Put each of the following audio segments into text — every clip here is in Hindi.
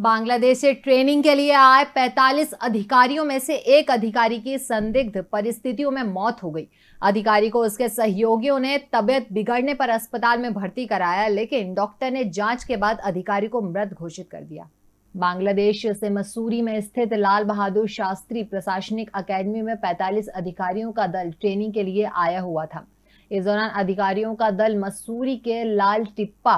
बांग्लादेश से ट्रेनिंग के लिए आए 45 अधिकारियों में से एक अधिकारी की संदिग्ध परिस्थितियों में मौत हो गई अधिकारी को उसके सहयोगियों ने तबियत बिगड़ने पर अस्पताल में भर्ती कराया लेकिन डॉक्टर ने जांच के बाद अधिकारी को मृत घोषित कर दिया बांग्लादेश से मसूरी में स्थित लाल बहादुर शास्त्री प्रशासनिक अकेडमी में पैतालीस अधिकारियों का दल ट्रेनिंग के लिए आया हुआ था इस दौरान अधिकारियों का दल मसूरी के लाल टिप्पा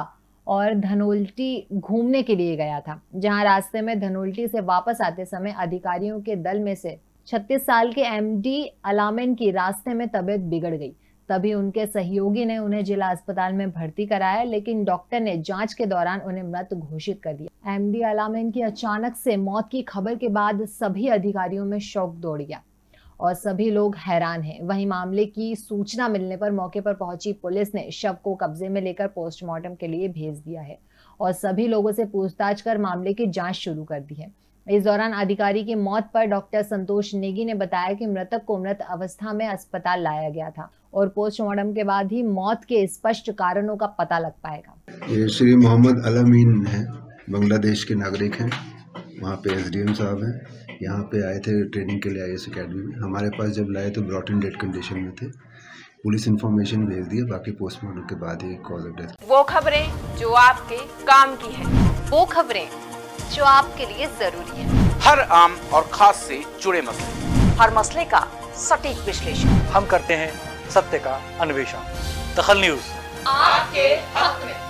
और धनोल्टी घूमने के लिए गया था जहां रास्ते में धनोल्टी से वापस आते समय अधिकारियों के दल में से 36 साल के एमडी अलामेन की रास्ते में तबीयत बिगड़ गई तभी उनके सहयोगी ने उन्हें जिला अस्पताल में भर्ती कराया लेकिन डॉक्टर ने जांच के दौरान उन्हें मृत घोषित कर दिया एमडी अलामेन की अचानक से मौत की खबर के बाद सभी अधिकारियों में शौक दौड़ गया और सभी लोग हैरान हैं वहीं मामले की सूचना मिलने पर मौके पर पहुंची पुलिस ने शव को कब्जे में लेकर पोस्टमार्टम के लिए भेज दिया है और सभी लोगों से पूछताछ कर मामले की जांच शुरू कर दी है इस दौरान अधिकारी की मौत पर डॉक्टर संतोष नेगी ने बताया कि मृतक को मृत अवस्था में अस्पताल लाया गया था और पोस्टमार्टम के बाद ही मौत के स्पष्ट कारणों का पता लग पाएगा श्री मोहम्मद अलमीन है बांग्लादेश के नागरिक हैं वहाँ पे एस साहब हैं यहाँ पे आए थे ट्रेनिंग के लिए आई एस अकेडमी में हमारे पास जब लाए तो ब्रॉट इन डेड कंडीशन में थे पुलिस इन्फॉर्मेशन भेज दिया बाकी पोस्टमार्टम के बाद ही कॉज ऑफ डेथ वो खबरें जो आपके काम की है वो खबरें जो आपके लिए जरूरी है हर आम और खास से जुड़े मसले हर मसले का सटीक विश्लेषण हम करते हैं सत्य का अन्वेषण दखल न्यूज आपके हक में